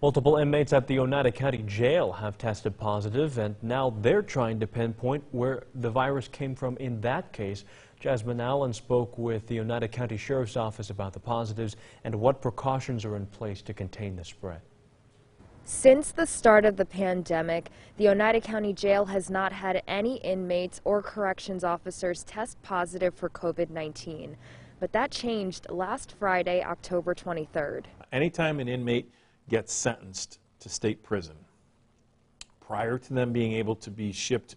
Multiple inmates at the Oneida County Jail have tested positive, and now they're trying to pinpoint where the virus came from in that case. Jasmine Allen spoke with the Oneida County Sheriff's Office about the positives and what precautions are in place to contain the spread. Since the start of the pandemic, the Oneida County Jail has not had any inmates or corrections officers test positive for COVID-19. But that changed last Friday, October 23rd. Anytime an inmate get sentenced to state prison prior to them being able to be shipped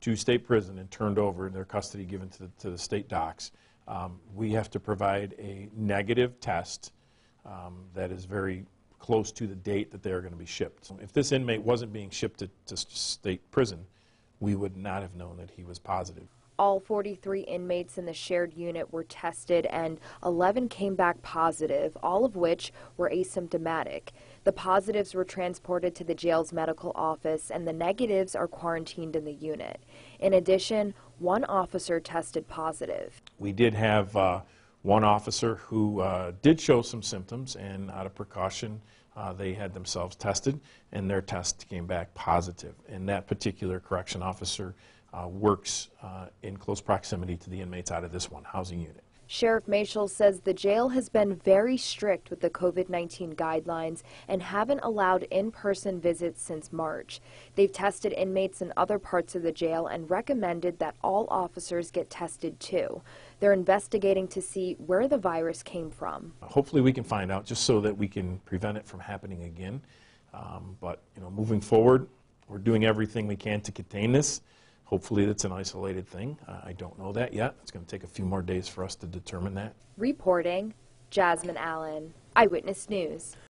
to state prison and turned over in their custody given to the, to the state docs, um, we have to provide a negative test um, that is very close to the date that they are going to be shipped. So if this inmate wasn't being shipped to, to state prison, we would not have known that he was positive all 43 inmates in the shared unit were tested and 11 came back positive, all of which were asymptomatic. The positives were transported to the jail's medical office and the negatives are quarantined in the unit. In addition, one officer tested positive. We did have uh, one officer who uh, did show some symptoms and out of precaution uh, they had themselves tested, and their test came back positive. And that particular correction officer uh, works uh, in close proximity to the inmates out of this one housing unit. Sheriff Machel says the jail has been very strict with the COVID-19 guidelines and haven't allowed in-person visits since March. They've tested inmates in other parts of the jail and recommended that all officers get tested too. They're investigating to see where the virus came from. Hopefully we can find out just so that we can prevent it from happening again. Um, but you know, moving forward, we're doing everything we can to contain this. Hopefully that's an isolated thing. I don't know that yet. It's going to take a few more days for us to determine that. Reporting, Jasmine Allen, Eyewitness News.